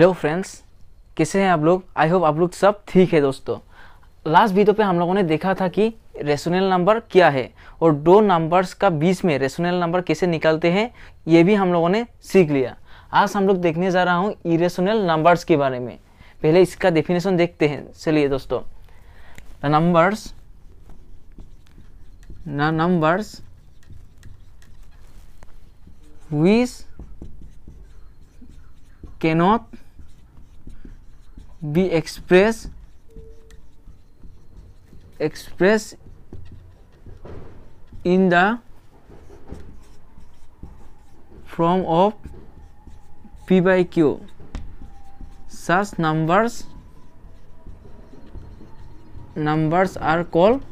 hello friends कैसे हैं आप लोग आई होप आप लोग सब ठीक है दोस्तों लास्ट वीडियो पे हम लोगों ने देखा था कि रेशनल नंबर क्या है और दो नंबर्स का बीच में रेशनल नंबर कैसे निकालते हैं ये भी हम लोगों ने सीख लिया आज हम लोग देखने जा रहा हूँ इरेशनल नंबर्स के बारे में पहले इसका डेफिनेशन देखते हैं चलिए दोस्तों numbers numbers which cannot be express express in the form of p by q such numbers numbers are called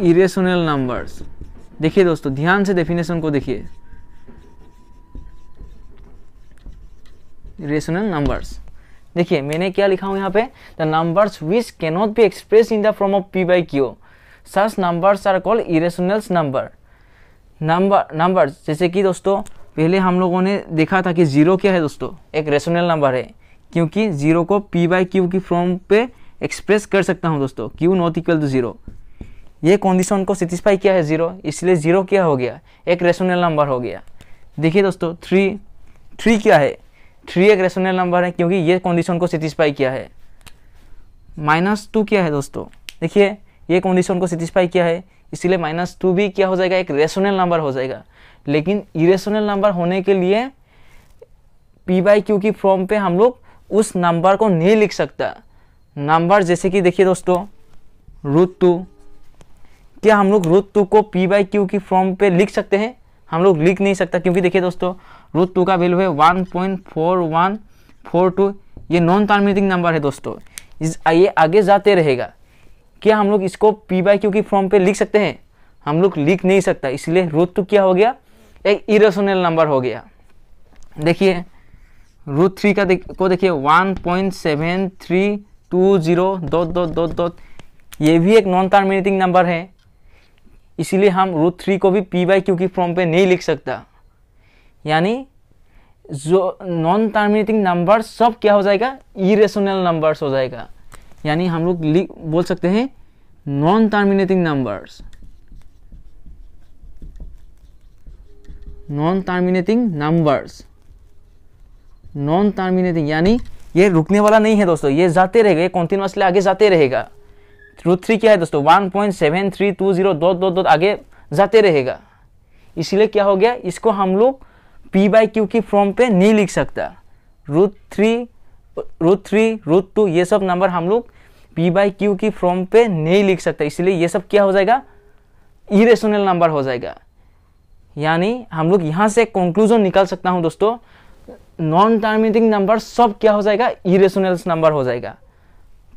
irrational numbers देखिए दोस्तों ध्यान से डेफिनेशन को देखिए रेशनल नंबर्स देखिए मैंने क्या लिखा हूँ यहाँ पे the numbers which cannot be express in the form of P by Q such numbers are call irrationals number number numbers जैसे कि दोस्तों पहले हम लोगों ने देखा था कि जीरो क्या है दोस्तों एक रेशनल नंबर है क्योंकि जीरो को पी बाई क्यू की फॉर्म पे एक्सप्रेस कर सकता हूँ दोस्तों Q not equal to zero ये कंडीशन को सेटिस्फाई किया है जीरो इसलिए जीरो क्या हो गया एक रेशनल नंबर हो गया देखिए दोस्तों थ्री थ्री क्या है थ्री एक रेशनल नंबर है क्योंकि ये कंडीशन को सेटिस्फाई किया है माइनस टू क्या है दोस्तों देखिए ये कंडीशन को सेटिस्फाई किया है इसीलिए माइनस टू भी क्या हो जाएगा एक रेशनल नंबर हो जाएगा लेकिन इरेशनल नंबर होने के लिए पी बाई क्यू की फॉर्म पे हम लोग उस नंबर को नहीं लिख सकता नंबर जैसे कि देखिए दोस्तों रूट टू क्या हम लोग रूट टू को पी बाई क्यू की फॉर्म पे लिख सकते हैं हम लोग लिख नहीं सकता क्योंकि देखिए दोस्तों रूट टू का वैल्यू है one point four one four two ये नॉन टर्मिनेटिंग नंबर है दोस्तों इस ये आगे जाते रहेगा क्या हम लोग इसको पी बाई क्यू की फॉर्म पे लिख सकते हैं हम लोग लिख नहीं सकता इसलिए रूट टू क्या हो गया एक इरेशनल नंबर हो गया देखिए रूट थ्री का देख को देखिए one point seven three two zero dot दो दो दो ये भी एक नॉन टर्मिनेटिंग नंबर है इसीलिए हम रूट थ्री को भी पी बाई क्यू की फॉर्म पे नहीं लिख सकता यानी जो नॉन टर्मिनेटिंग नंबर सब क्या हो जाएगा इरेशनल नंबर्स हो जाएगा यानी हम लोग बोल सकते हैं non terminating numbers non terminating numbers non terminating यानी ये रुकने वाला नहीं है दोस्तों ये जाते रहेगा ये कॉन्टिन्यूसली आगे जाते रहेगा रूट थ्री क्या है दोस्तों one point seven three two zero दो दो दो आगे जाते रहेगा इसलिए क्या हो गया इसको हम लोग पी बाई क्यू की फॉर्म पे नहीं लिख सकता root three root three root two ये सब नंबर हम लोग पी बाई क्यू की फॉर्म पे नहीं लिख सकता इसलिए ये सब क्या हो जाएगा इरेशनल नंबर हो जाएगा यानी हम लोग यहाँ से कंक्लूजन निकाल सकता हूँ दोस्तों नॉन टर्मिनेटिंग नंबर सब क्या हो जाएगा इरेशनल नंबर हो जाएगा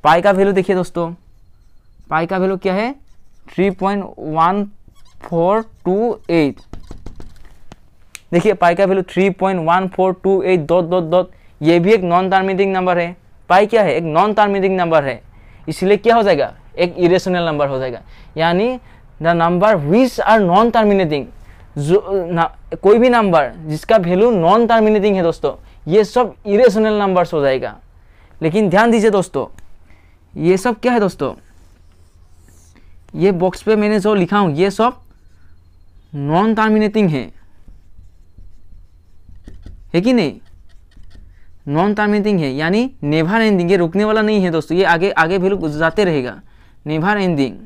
पाई का वैल्यू देखिए दोस्तों पाई का वैल्यू क्या है three point one four two eight देखिए पाई का value three point one four two eight dot dot dot ये भी एक नॉन टर्मिनेटिंग नंबर है पाई क्या है एक नॉन टर्मिनेटिंग नंबर है इसलिए क्या हो जाएगा एक इरेशनल नंबर हो जाएगा यानी the number which are non terminating जो कोई भी नंबर जिसका वैल्यू नॉन टर्मिनेटिंग है दोस्तों ये सब इरेशनल नंबर्स हो जाएगा लेकिन ध्यान दीजिए दोस्तों ये सब क्या है दोस्तों ये बॉक्स पे मैंने जो लिखा हूँ ये सब नॉन टर्मिनेटिंग है है कि नहीं नॉन टर्मिनेटिंग है यानी नेवर एंडिंग ये रुकने वाला नहीं है दोस्तों ये आगे आगे भी लोग जाते रहेगा नेवर एंडिंग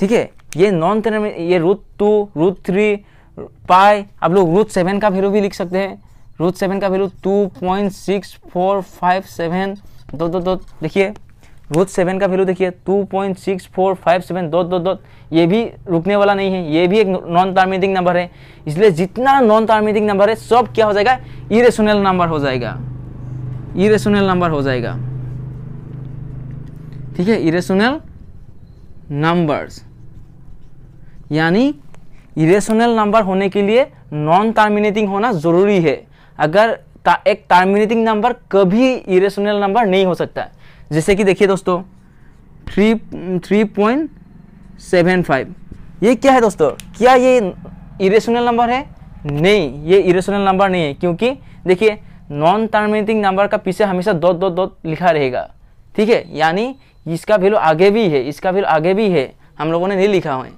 ठीक है ये नॉन ये root two root three pi आप लोग रूट सेवन का वैल्यू भी लिख सकते हैं रूट सेवन का value two point six four five seven दो दो दो देखिए रूट सेवन का वैल्यू देखिए two point six four five seven दो दो दो ये भी रुकने वाला नहीं है ये भी एक नॉन टर्मिनेटिंग नंबर है इसलिए जितना नॉन टर्मिनेटिंग नंबर है सब क्या हो जाएगा इरेशनल नंबर हो जाएगा इरेशनल नंबर हो जाएगा ठीक है इरेशनल नंबर्स यानी इरेशनल नंबर होने के लिए नॉन टर्मिनेटिंग होना ज़रूरी है अगर ता, एक टर्मिनेटिंग नंबर कभी इरेशनल नंबर नहीं हो सकता है जैसे कि देखिए दोस्तों three three point seven five ये क्या है दोस्तों क्या ये इरेशनल नंबर है नहीं ये इरेशनल नंबर नहीं है क्योंकि देखिए नॉन टर्मिनेटिंग नंबर का पीछे हमेशा दो दो दो लिखा रहेगा ठीक है यानी इसका वैल्यू आगे भी है इसका वैल्यू आगे भी है हम लोगों ने नहीं लिखा हुआ है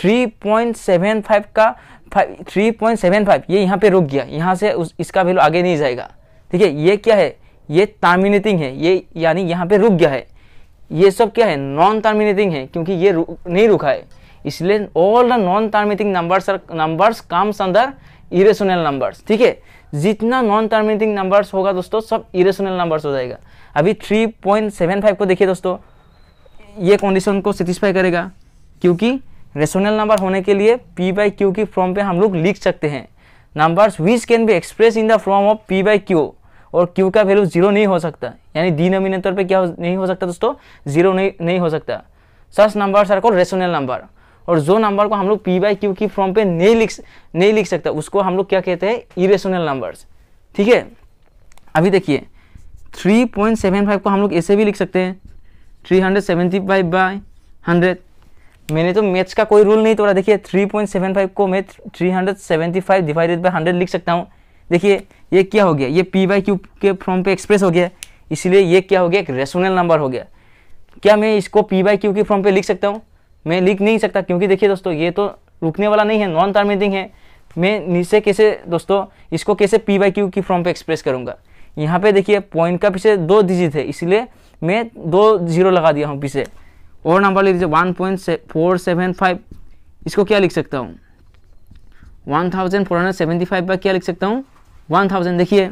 थ्री पॉइंट सेवन फाइव का थ्री पॉइंट सेवन फाइव ये यहाँ पे रुक गया यहाँ से उस इसका वैल्यू आगे नहीं जाएगा ठीक है ये क्या है ये टर्मिनेटिंग है ये यानी यहाँ पे रुक गया है ये सब क्या है नॉन टर्मिनेटिंग है क्योंकि ये रु, नहीं रुका है इसलिए all the non terminating numbers are numbers comes अंदर इरेशनल नंबर्स ठीक है जितना नॉन टर्मिनेटिंग नंबर्स होगा दोस्तों सब इरेशनल नंबर्स हो जाएगा अभी फाइव को देखिए दोस्तों ये कंडीशन को सेटिस्फाई करेगा क्योंकि रेशनल नंबर होने के लिए पी बाई क्यू की फॉर्म पे हम लोग लिख सकते हैं numbers which can be express in the form of P by Q और क्यू का वैल्यू जीरो नहीं हो सकता यानी डिनोमिनेटर पे क्या नहीं हो सकता दोस्तों जीरो नहीं नहीं हो सकता सच नंबर सर को रेशनल नंबर और जो नंबर को हम लोग पी बाई क्यू की फॉर्म पे नहीं लिख नहीं लिख सकता उसको हम लोग क्या कहते हैं इरेशनल नंबर्स ठीक है अभी देखिए 3.75 को हम लोग ऐसे भी लिख सकते हैं 375 बाई हंड्रेड मैंने तो मैथ्स का कोई रूल नहीं तोड़ा देखिए 3.75 को मैं 375 डिवाइडेड बाय 100 लिख सकता हूँ देखिए ये क्या हो गया ये पी वाई क्यू के फॉर्म पे एक्सप्रेस हो गया इसलिए ये क्या हो गया एक रेशनल नंबर हो गया क्या मैं इसको पी वाई क्यू के फॉर्म पे लिख सकता हूँ मैं लिख नहीं सकता क्योंकि देखिए दोस्तों ये तो रुकने वाला नहीं है नॉन टर्मिनेटिंग है मैं नीचे कैसे दोस्तों इसको कैसे पी वाई क्यू की फॉर्म पर एक्सप्रेस करूँगा यहाँ पर देखिए पॉइंट का पीछे दो डिजिट है इसलिए मैं दो जीरो लगा दिया हूँ पीछे और नंबर लिख दीजिए one point four seven five इसको क्या लिख सकता हूँ one thousand four hundred seventy five का क्या लिख सकता हूँ वन थाउजेंड देखिए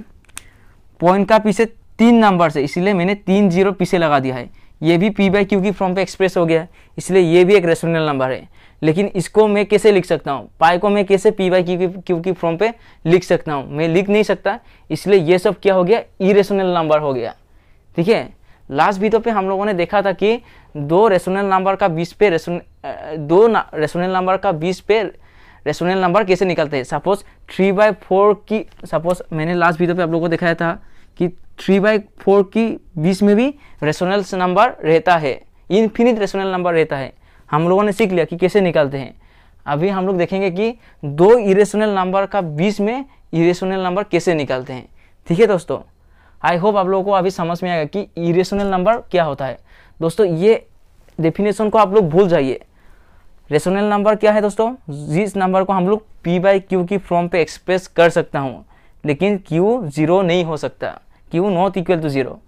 पॉइंट का पीछे तीन नंबर से इसलिए मैंने तीन जीरो पीछे लगा दिया है ये भी पी बाई क्यू की फॉर्म पे एक्सप्रेस हो गया इसलिए ये भी एक रेशनल नंबर है लेकिन इसको मैं कैसे लिख सकता हूँ पाई को मैं कैसे पी बाई क्यू की क्यू की फॉर्म पे लिख सकता हूँ मैं लिख नहीं सकता इसलिए ये सब क्या हो गया इरेशनल नंबर हो गया ठीक है लास्ट वीडियो पे हम लोगों ने देखा था कि दो रेशनल नंबर का बीस पे रेशन दो रेशनल नंबर का बीस पे रेशनल नंबर कैसे निकलते हैं सपोज थ्री बाई फोर की सपोज मैंने लास्ट वीडियो पे आप लोगों को दिखाया था कि थ्री बाई फोर की बीच में भी रेशनल नंबर रहता है इनफिनिट रेशनल नंबर रहता है हम लोगों ने सीख लिया कि कैसे निकालते हैं अभी हम लोग देखेंगे कि दो इरेशनल नंबर का बीच में इरेशनल नंबर कैसे निकालते हैं ठीक है दोस्तों आई होप आप लोगों को अभी समझ में आएगा कि इरेशनल नंबर क्या होता है दोस्तों ये डेफिनेशन को आप लोग भूल जाइए रेशनल नंबर क्या है दोस्तों जिस नंबर को हम लोग पी बाई क्यू की फॉर्म पे एक्सप्रेस कर सकता हूँ लेकिन क्यू जीरो नहीं हो सकता q not equal to zero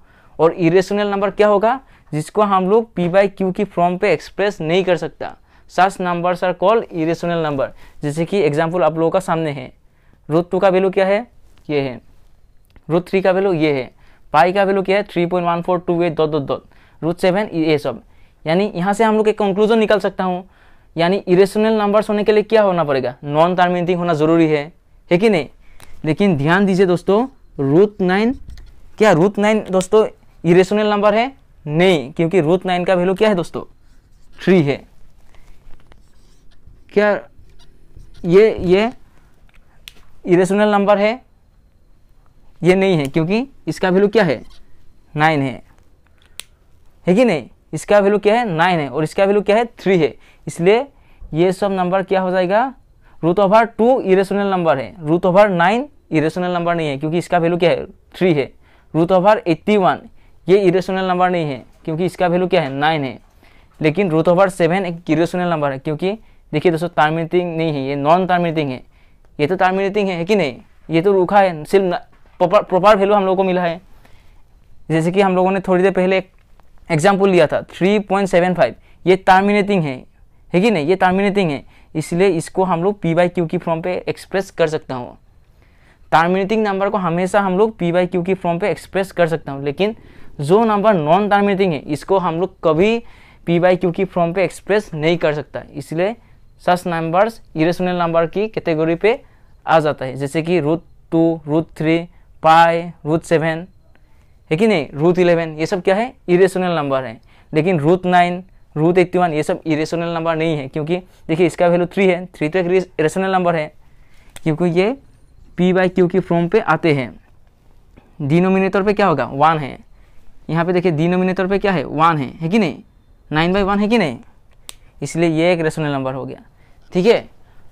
और इरेशनल नंबर क्या होगा जिसको हम लोग पी बाई क्यू की फॉर्म पे एक्सप्रेस नहीं कर सकता such number are call irrational number जैसे कि एग्जाम्पल आप लोगों का सामने है रूट टू का वैल्यू क्या है ये है रूट थ्री का वैल्यू ये है पाई का वैल्यू क्या है three point one four two eight dot दो डॉट रूट सेवन ये सब यानी यहाँ से हम लोग एक कंक्लूजन निकल सकता हूँ यानी इरेशनल नंबर्स होने के लिए क्या होना पड़ेगा नॉन टर्मिनेटिंग होना जरूरी है है कि नहीं लेकिन ध्यान दीजिए दोस्तों रूट नाइन क्या रूट नाइन दोस्तों इरेशनल नंबर है नहीं क्योंकि रूट नाइन का वैल्यू क्या है दोस्तों थ्री है क्या ये ये इरेशनल नंबर है ये नहीं है क्योंकि इसका वैल्यू क्या है नाइन है है कि नहीं इसका वैल्यू क्या है नाइन है और इसका वैल्यू क्या है थ्री है इसलिए ये सब नंबर क्या हो जाएगा root over two irrational number है root over nine irrational number नहीं है क्योंकि इसका वैल्यू क्या है थ्री है रूट ओवर एट्टी वन ये इरेशनल नंबर नहीं है क्योंकि इसका वैल्यू क्या है नाइन है लेकिन रूट ओवर सेवन एक इरेशनल नंबर है क्योंकि देखिए दोस्तों टर्मिनेटिंग नहीं है ये नॉन टर्मिनेटिंग है ये तो टर्मिनेटिंग है कि नहीं ये तो रूखा है सिर्फ प्रॉपर वैल्यू हम लोग को मिला है जैसे कि हम लोगों ने थोड़ी देर पहले एग्जाम्पल लिया था थ्री पॉइंट सेवन फाइव ये टर्मिनेटिंग है है कि नहीं ये टर्मिनेटिंग है इसलिए इसको हम लोग पी बाई क्यू की फॉर्म पे एक्सप्रेस कर सकता हूँ टर्मिनेटिंग नंबर को हमेशा हम लोग पी बाई क्यू की फॉर्म पे एक्सप्रेस कर सकता हूँ लेकिन जो नंबर नॉन टर्मिनेटिंग है इसको हम लोग कभी पी बाई क्यू की फॉर्म पे एक्सप्रेस नहीं कर सकता इसलिए सच नंबर्स इरेशनल नंबर की कैटेगरी पे आ जाता है जैसे कि root two root three pi root seven है कि नहीं रूट इलेवन ये सब क्या है इरेशनल नंबर है लेकिन root nine root eighty one ये सब इरेशनल नंबर नहीं है क्योंकि देखिए इसका वैल्यू थ्री है थ्री तो एक इरेशनल नंबर है क्योंकि ये पी बाई क्यू की फॉर्म पे आते हैं डिनोमिनेटर पे क्या होगा वन है यहाँ पे देखिए डिनोमिनेटर पे क्या है वन है है कि नहीं नाइन बाई वन है कि नहीं इसलिए ये एक रेशनल नंबर हो गया ठीक है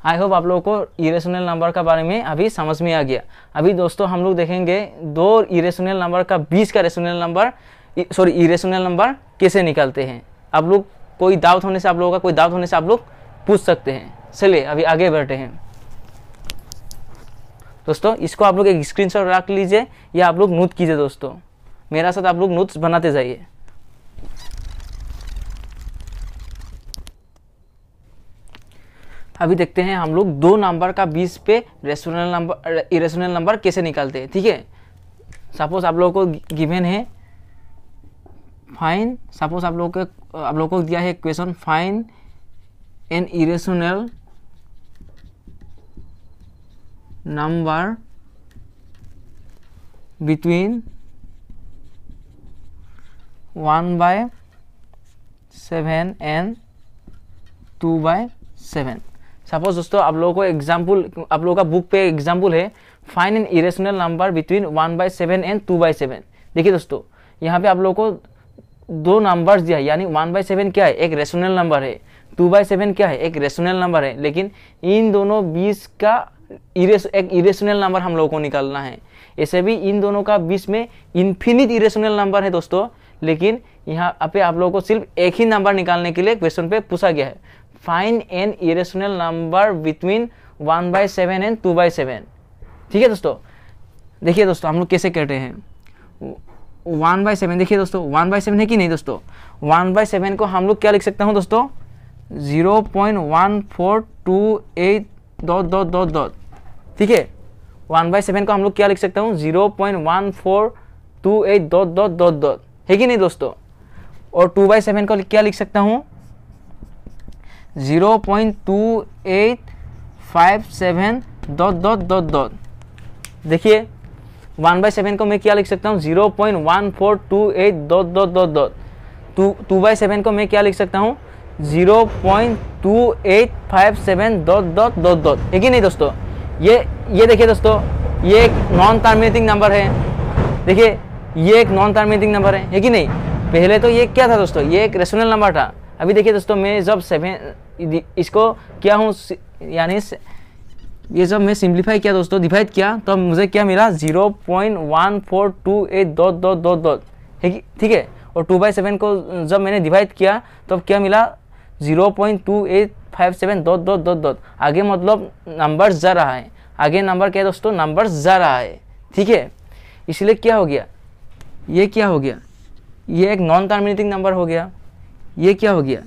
आई होप आप लोगों को इरेशनल नंबर का बारे में अभी समझ में आ गया अभी दोस्तों हम लोग देखेंगे दो इरेशनल नंबर का बीस का rational number sorry irrational number कैसे निकालते हैं आप लोग कोई दावत होने से आप लोगों का कोई दावत होने से आप लोग पूछ सकते हैं चलिए अभी आगे बढ़ते हैं दोस्तों इसको आप लोग एक शॉट रख लीजिए या आप लोग नोट कीजिए दोस्तों मेरा साथ आप लोग नोट्स बनाते जाइए अभी देखते हैं हम लोग दो नंबर का बीस पे रेशनल नंबर इरेशनल नंबर कैसे निकालते हैं ठीक है सपोज आप लोगों को गिवन है फाइन सपोज आप लोग के आप लोगों को दिया है question find an irrational number between one by 7 and two by 7 suppose दोस्तों आप लोगों को एग्जाम्पल आप लोगों का बुक पे एग्जाम्पल है find an irrational number between one by seven and two by seven देखिए दोस्तों यहाँ पे आप लोगों को दो नंबर्स दिया है यानी वन बाई सेवन क्या है एक रेशनल नंबर है टू बाई सेवन क्या है एक रेशनल नंबर है लेकिन इन दोनों बीस का इरेस एक इरेशनल नंबर हम लोगों को निकालना है ऐसे भी इन दोनों का बीच में इन्फिनिट इरेशनल नंबर है दोस्तों लेकिन यहाँ पे आप लोगों को सिर्फ एक ही नंबर निकालने के लिए क्वेश्चन पे पूछा गया है find an irrational number between one by seven and two by seven ठीक है दोस्तों देखिए दोस्तों हम लोग कैसे कर रहे हैं वन बाई सेवन देखिए दोस्तों वन बाई सेवन है कि नहीं दोस्तों वन बाई सेवन को हम लोग क्या लिख सकते हैं दोस्तों zero point one four two eight dot dot dot dot ठीक है वन बाई सेवन को हम लोग क्या लिख सकता हूँ zero point one four two eight dot dot dot dot है कि नहीं दोस्तों और टू बाई सेवन को क्या लिख सकता हूँ zero point two eight five seven dot dot dot dot देखिए वन बाई सेवन को मैं क्या लिख सकता हूँ zero point one four two eight dot dot dot dot two two by seven को मैं क्या लिख सकता हूँ zero point two eight five seven dot dot dot dot है कि नहीं दोस्तों ये ये देखिए दोस्तों ये एक नॉन टर्मिनेटिंग नंबर है देखिए ये एक नॉन टर्मिनेटिंग नंबर है एक कि नहीं पहले तो ये क्या था दोस्तों ये एक रेशनल नंबर था अभी देखिए दोस्तों मैं जब सेवन इसको क्या हूँ यानी ये जब मैं सिंप्लीफाई किया दोस्तों डिवाइड किया तो मुझे क्या मिला zero point one four two eight dot dot dot dot ठीक है और टू बाई सेवन को जब मैंने डिवाइड किया तो क्या मिला zero point two eight five seven dot dot dot dot आगे मतलब नंबर जा रहा है आगे नंबर क्या है दोस्तों नंबर जा रहा है ठीक है इसलिए क्या हो गया ये क्या हो गया ये एक नॉन टर्मिनेटिंग नंबर हो गया ये क्या हो गया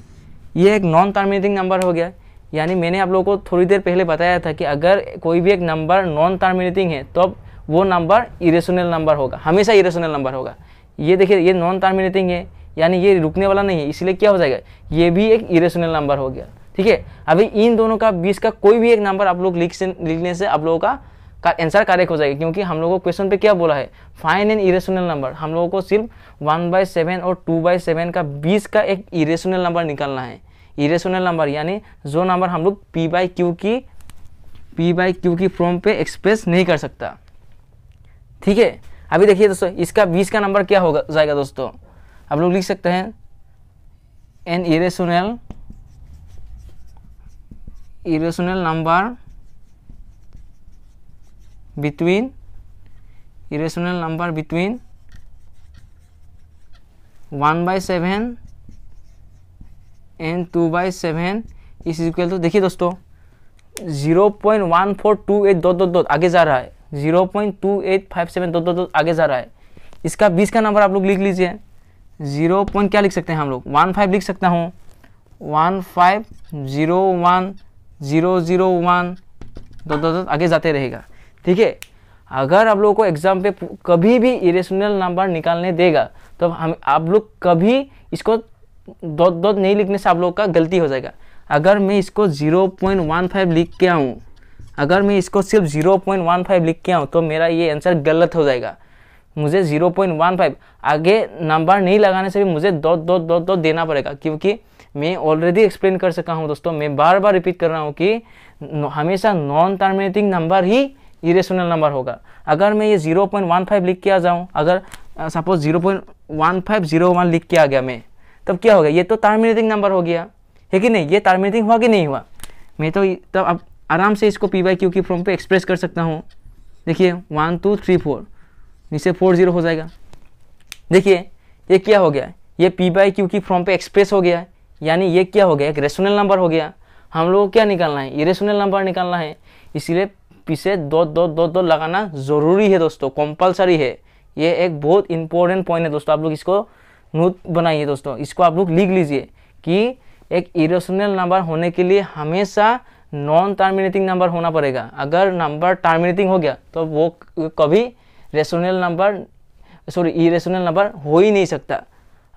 ये एक नॉन टर्मिनेटिंग नंबर हो गया यानी मैंने आप लोगों को थोड़ी देर पहले बताया था कि अगर कोई भी एक नंबर नॉन टर्मिनेटिंग है तो अब वो नंबर इरेशनल नंबर होगा हमेशा इरेशनल नंबर होगा ये देखिए ये नॉन टर्मिनेटिंग है यानी ये रुकने वाला नहीं है इसलिए क्या हो जाएगा ये भी एक इरेशनल नंबर हो गया ठीक है अभी इन दोनों का बीच का कोई भी एक नंबर आप लोग लिख से लिखने से आप लोगों का का आंसर करेक्ट हो जाएगा क्योंकि हम लोगों को क्वेश्चन पे क्या बोला है फाइन एंड इरेशनल नंबर हम लोगों को सिर्फ वन बाय सेवन और टू बाय सेवन का बीच का एक इरेशनल नंबर निकालना है इरेशनल नंबर यानी जो नंबर हम लोग पी बाई क्यू की पी बाई क्यू की फॉर्म पे एक्सप्रेस नहीं कर सकता ठीक है अभी देखिए दोस्तों इसका बीस का नंबर क्या होगा जाएगा दोस्तों आप लोग लिख सकते हैं an irrational irrational number between irrational number between one by seven and two by seven is equal to देखिए दोस्तों zero point one four two eight दो दो दो आगे जा रहा है zero point two eight five seven दो दो दो आगे जा रहा है इसका बीस का नंबर आप लोग लिख लीजिए जीरो पॉइंट क्या लिख सकते हैं हम लोग वन फाइव लिख सकता हूँ one five zero one zero zero one दो दो दो आगे जाते रहेगा ठीक है अगर आप लोगों को एग्ज़ाम पे कभी भी इरेशनल नंबर निकालने देगा तो हम आप लोग कभी इसको डॉट डॉट नहीं लिखने से आप लोग का गलती हो जाएगा अगर मैं इसको 0.15 लिख के आऊँ अगर मैं इसको सिर्फ 0.15 लिख के आऊँ तो मेरा ये आंसर गलत हो जाएगा मुझे 0.15 आगे नंबर नहीं लगाने से भी मुझे दो दो दो दो देना पड़ेगा क्योंकि मैं ऑलरेडी एक्सप्लेन कर सका हूँ दोस्तों मैं बार बार रिपीट कर रहा हूँ कि हमेशा नॉन टर्मिनेटिंग नंबर ही इरेशनल नंबर होगा अगर मैं ये 0.15 लिख के आ जाऊँ अगर सपोज 0.1501 लिख के आ गया मैं तब क्या हो गया ये तो टर्मिनेटिंग नंबर हो गया है कि नहीं ये टर्मिनेटिंग हुआ कि नहीं हुआ मैं तो तब अब आराम से इसको पी वाई क्यू की फॉर्म पे एक्सप्रेस कर सकता हूँ देखिए वन टू थ्री फोर नीचे फोर जीरो हो जाएगा देखिए ये क्या हो गया ये पी वाई क्यू की फॉर्म पे एक्सप्रेस हो गया यानी ये क्या हो गया एक रेशनल नंबर हो गया हम लोगों को क्या निकालना है इरेशनल नंबर निकालना है इसीलिए पीछे दो दो दो दो लगाना ज़रूरी है दोस्तों कंपलसरी है ये एक बहुत इंपॉर्टेंट पॉइंट है दोस्तों आप लोग इसको नोट बनाइए दोस्तों इसको आप लोग लिख लीजिए कि एक इरेशनल नंबर होने के लिए हमेशा नॉन टर्मिनेटिंग नंबर होना पड़ेगा अगर नंबर टर्मिनेटिंग हो गया तो वो कभी rational number sorry irrational number हो ही नहीं सकता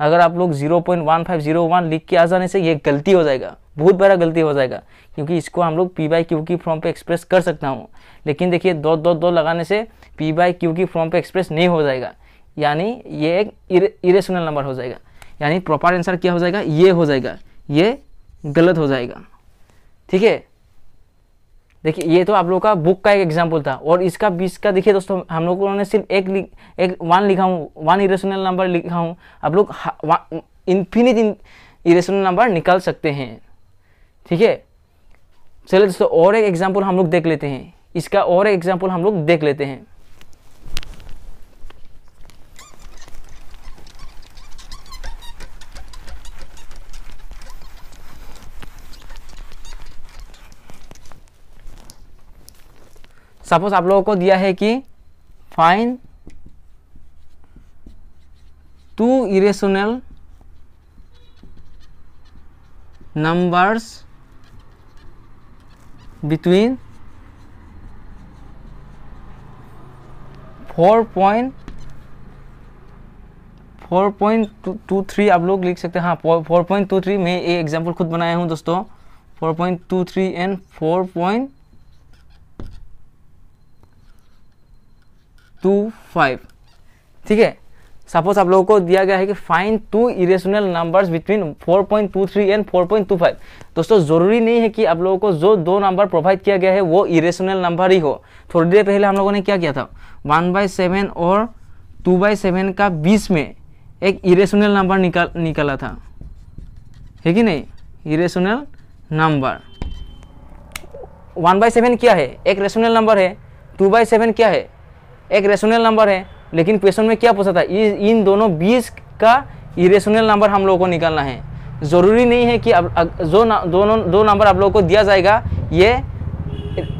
अगर आप लोग 0.1501 लिख के आ जाने से ये गलती हो जाएगा बहुत बड़ा गलती हो जाएगा क्योंकि इसको हम लोग पी बाई क्यू की फॉर्म पे एक्सप्रेस कर सकता हूँ लेकिन देखिए दो दो दो लगाने से पी बाई क्यू की फॉर्म पे एक्सप्रेस नहीं हो जाएगा यानी ये एक इरेशनल नंबर हो जाएगा यानी प्रॉपर आंसर क्या हो जाएगा ये हो जाएगा ये गलत हो जाएगा ठीक है देखिए ये तो आप लोगों का बुक का एक एग्जाम्पल था और इसका बीस का देखिए दोस्तों हम लोगों ने सिर्फ एक लिख, एक वन लिखा हूँ वन इरेशनल नंबर लिखा हूँ आप लोग इन्फिनिट इरेशनल नंबर निकाल सकते हैं ठीक है चलिए दोस्तों और एक एग्जाम्पल हम लोग देख लेते हैं इसका और एक एग्जाम्पल हम लोग देख लेते हैं सपोज आप लोगों को दिया है कि find two irrational point two 4.4.23 आप लोग लिख सकते हैं हाँ 4.23 मैं ये एग्जाम्पल खुद बनाया हूँ दोस्तों 4.23 एंड पॉइंट टू फाइव ठीक है सपोज आप लोगों को दिया गया है कि find two irrational numbers between 4.23 and 4.25 दोस्तों ज़रूरी नहीं है कि आप लोगों को जो दो नंबर प्रोवाइड किया गया है वो इरेशनल नंबर ही हो थोड़ी देर पहले हम लोगों ने क्या किया था वन बाई सेवन और टू बाई सेवन का बीच में एक इरेशनल नंबर निकाल निकाला था है कि नहीं irrational number one by seven क्या है एक रेशनल नंबर है टू बाई सेवन क्या है एक रेशनल नंबर है लेकिन क्वेश्चन में क्या पूछा था इन दोनों बीस का इरेशनल नंबर हम लोगों को निकालना है ज़रूरी नहीं है कि अब जो दोनों दो नंबर आप लोगों को दिया जाएगा ये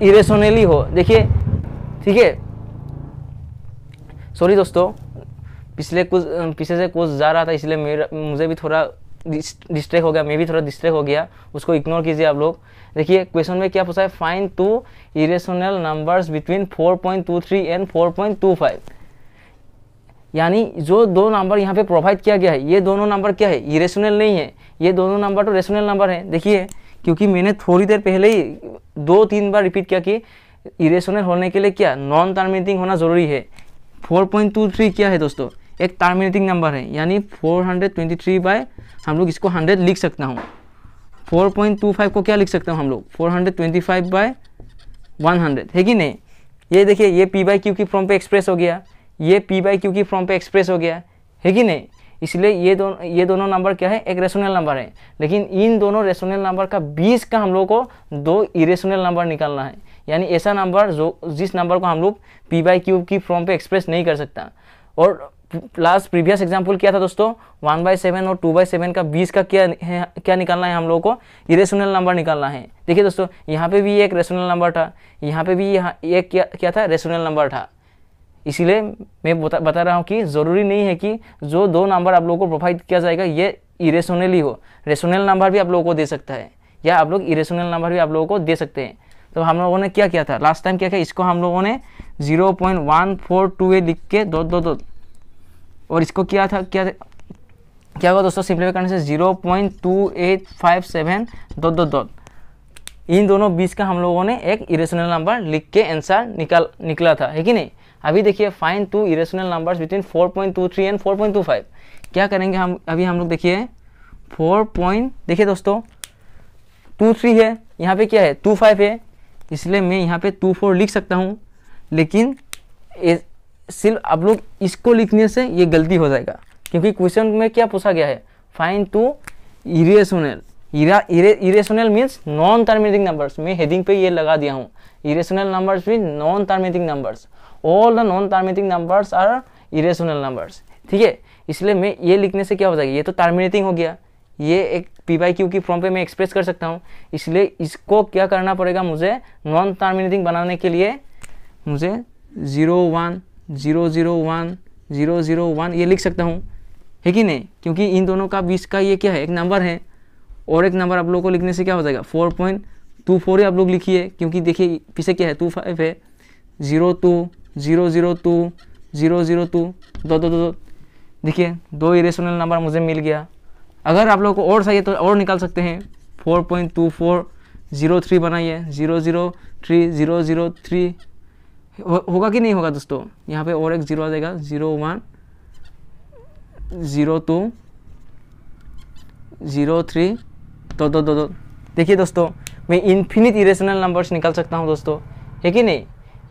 इरेशनली हो देखिए ठीक है सॉरी दोस्तों पिछले कुछ पीछे से कुछ जा रहा था इसलिए मेरा मुझे भी थोड़ा डिस्ट्रैक्ट हो गया मे भी थोड़ा डिस्ट्रैक्ट हो गया उसको इग्नोर कीजिए आप लोग देखिए क्वेश्चन में क्या पूछा है find two irrational numbers between 4.23 and 4.25 यानी जो दो नंबर यहाँ पे प्रोवाइड किया गया है ये दोनों नंबर क्या है इरेशनल नहीं है ये दोनों नंबर तो रेशनल नंबर है देखिए क्योंकि मैंने थोड़ी देर पहले ही दो तीन बार रिपीट किया कि इरेशनल होने के लिए क्या नॉन टर्मिनेटिंग होना जरूरी है 4.23 क्या है दोस्तों एक टर्मिनेटिंग नंबर है यानी 423 बाय हम लोग इसको 100 लिख सकता हूँ 4.25 को क्या लिख सकता हूँ हम लोग 425 बाय 100 है कि नहीं ये देखिए ये पी बाई क्यू की फॉर्म पे एक्सप्रेस हो गया ये पी बाई क्यू की फॉर्म पे एक्सप्रेस हो गया है कि नहीं इसलिए ये दोनों ये दोनों नंबर क्या है एक रेशनल नंबर है लेकिन इन दोनों रेशनल नंबर का बीस का हम लोग को दो इरेशनल नंबर निकालना है यानी ऐसा नंबर जो जिस नंबर को हम लोग पी बाई क्यू की फॉर्म पे एक्सप्रेस नहीं कर सकता और लास्ट प्रीवियस एग्जाम्पल किया था दोस्तों वन बाई सेवन और टू बाई सेवन का बीस का क्या है क्या निकालना है हम लोगों को इरेशनल नंबर निकालना है देखिए दोस्तों यहाँ पे भी एक रेशनल नंबर था यहाँ पे भी यहाँ एक क्या क्या था रेशनल नंबर था इसीलिए मैं बता बता रहा हूँ कि ज़रूरी नहीं है कि जो दो नंबर आप लोगों को प्रोवाइड किया जाएगा ये इरेशनल ही हो रेशनल नंबर भी आप लोगों को दे सकता है या आप लोग इरेशनल नंबर भी आप लोगों को दे सकते हैं तो हम लोगों ने क्या किया था लास्ट टाइम क्या किया इसको हम लोगों ने zero point one four two eight लिख के दो दो दो और इसको क्या था क्या क्या होगा दोस्तों सिंप्लीफाई करने से zero point two eight five seven dot दो डॉट इन दोनों बीच का हम लोगों ने एक इरेशनल नंबर लिख के आंसर निकाल निकला था है कि नहीं अभी देखिए find two irrational numbers between four point two three and four point two five क्या करेंगे हम अभी हम लोग देखिए फोर पॉइंट देखिए दोस्तों टू थ्री है यहाँ पे क्या है टू फाइव है इसलिए मैं यहाँ पे फोर लिख सकता हूँ लेकिन सिर्फ आप लोग इसको लिखने से ये गलती हो जाएगा क्योंकि क्वेश्चन में क्या पूछा गया है find two irrational irrational means non terminating numbers मैं हेडिंग पे ये लगा दिया हूँ irrational numbers mean non terminating numbers all the non terminating numbers are irrational numbers ठीक है इसलिए मैं ये लिखने से क्या हो जाएगी ये तो टर्मिनेटिंग हो गया ये एक पी बाई क्यू की फॉर्म पे मैं एक्सप्रेस कर सकता हूँ इसलिए इसको क्या करना पड़ेगा मुझे नॉन टर्मिनेटिंग बनाने के लिए मुझे zero one zero zero one zero zero one ये लिख सकता हूँ है कि नहीं क्योंकि इन दोनों का बीच का ये क्या है एक नंबर है और एक नंबर आप लोगों को लिखने से क्या हो जाएगा फोर पॉइंट टू फोर ही आप लोग लिखिए क्योंकि देखिए पीछे क्या है टू फाइव है zero two zero zero two zero zero two दो दो दो देखिए दो इरेशनल नंबर मुझे मिल गया अगर आप लोगों को और चाहिए तो और निकाल सकते हैं four point two four zero three बनाइए zero zero three zero zero three हो, होगा कि नहीं होगा दोस्तों यहाँ पे और एक ज़ीरो आ जाएगा zero one zero two zero three दो दो दो दो देखिए दोस्तों मैं इन्फिनिट इरेशनल नंबर्स निकाल सकता हूँ दोस्तों है कि नहीं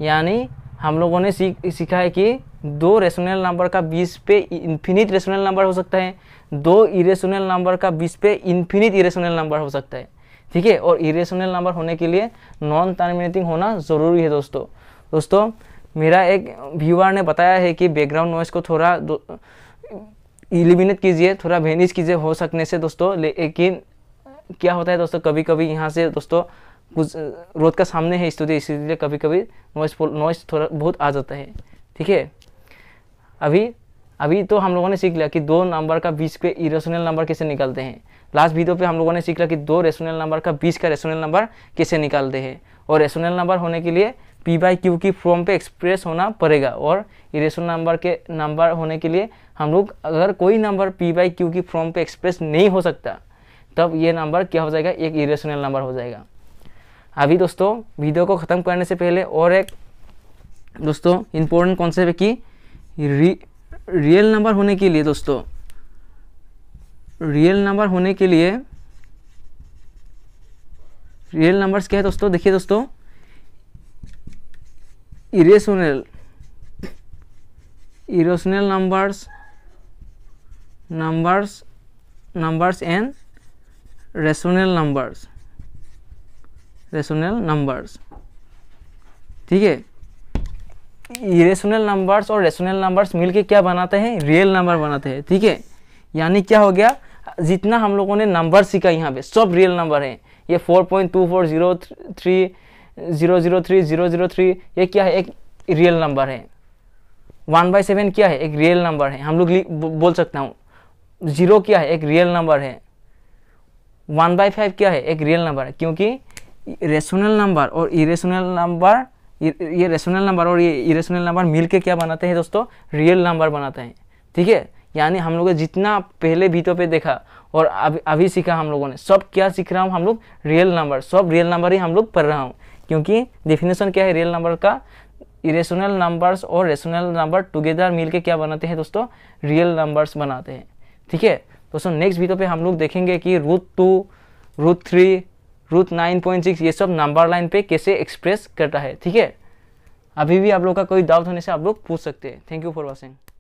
यानी हम लोगों ने सीख सीखा है कि दो रेशनल नंबर का बीस पे इन्फिनिट रेशनल नंबर हो सकता है दो इरेशनल नंबर का बीस पे इन्फिनिट इरेशनल नंबर हो सकता है ठीक है और इरेशनल नंबर होने के लिए नॉन टर्मिनेटिंग होना ज़रूरी है दोस्तों दोस्तों मेरा एक व्यूअर ने बताया है कि बैकग्राउंड नॉइस को थोड़ा इलिमिनेट कीजिए थोड़ा वेनिश कीजिए हो सकने से दोस्तों लेकिन क्या होता है दोस्तों कभी कभी यहाँ से दोस्तों कुछ रोड का सामने है स्टूडियो इसीलिए कभी कभी नॉइस नॉइस थोड़ा बहुत आ जाता है ठीक है अभी अभी तो हम लोगों ने सीख लिया कि दो नंबर का बीस के इरेशनल नंबर कैसे निकालते हैं लास्ट वीडियो पे हम लोगों ने सीख लिया कि दो रेशनल नंबर का बीस का रेशनल नंबर कैसे निकालते हैं और रेशनल नंबर होने के लिए पी बाई क्यू की फॉर्म पे एक्सप्रेस होना पड़ेगा और इरेशनल नंबर के नंबर होने के लिए हम लोग अगर कोई नंबर पी बाई क्यू की फॉर्म पे एक्सप्रेस नहीं हो सकता तब ये नंबर क्या हो जाएगा एक इरेशनल नंबर हो जाएगा अभी दोस्तों वीडियो को ख़त्म करने से पहले और एक दोस्तों इम्पोर्टेंट कॉन्सेप्ट है कि रियल नंबर होने के लिए दोस्तों रियल नंबर होने के लिए रियल नंबर्स क्या है दोस्तों देखिए दोस्तों irrational irrational numbers numbers numbers and rational numbers rational numbers ठीक है इरेशनल नंबर्स और रेशनल नंबर्स मिलके क्या बनाते हैं रियल नंबर बनाते हैं ठीक है यानी क्या हो गया जितना हम लोगों ने नंबर सीखा यहाँ पे सब रियल नंबर हैं ये 4.2403 zero zero three zero zero three ये क्या है एक रियल नंबर है वन बाई सेवन क्या है एक रियल नंबर है हम लोग बोल सकता हूँ ज़ीरो क्या है एक रियल नंबर है वन बाई फाइव क्या है एक रियल नंबर है क्योंकि रेशनल नंबर और इरेशनल नंबर ये रेशनल नंबर और ये इरेशनल नंबर मिल के क्या बनाते हैं दोस्तों रियल नंबर बनाते हैं ठीक है यानी हम लोग जितना पहले भीतों पे देखा और अभी अभी सीखा हम लोगों ने सब क्या सीख रहा हूँ हम लोग रियल नंबर सब रियल नंबर ही हम लोग पढ़ रहा हूँ क्योंकि डेफिनेशन क्या है रियल नंबर का इरेशनल नंबर्स और रेशनल नंबर टुगेदर मिलके क्या बनाते हैं दोस्तों रियल नंबर्स बनाते हैं ठीक है दोस्तों नेक्स्ट वीडियो पे हम लोग देखेंगे कि root two root three root nine point six ये सब नंबर लाइन पे कैसे एक्सप्रेस करता है ठीक है अभी भी आप लोग का कोई डाउट होने से आप लोग पूछ सकते हैं थैंक यू फॉर वॉचिंग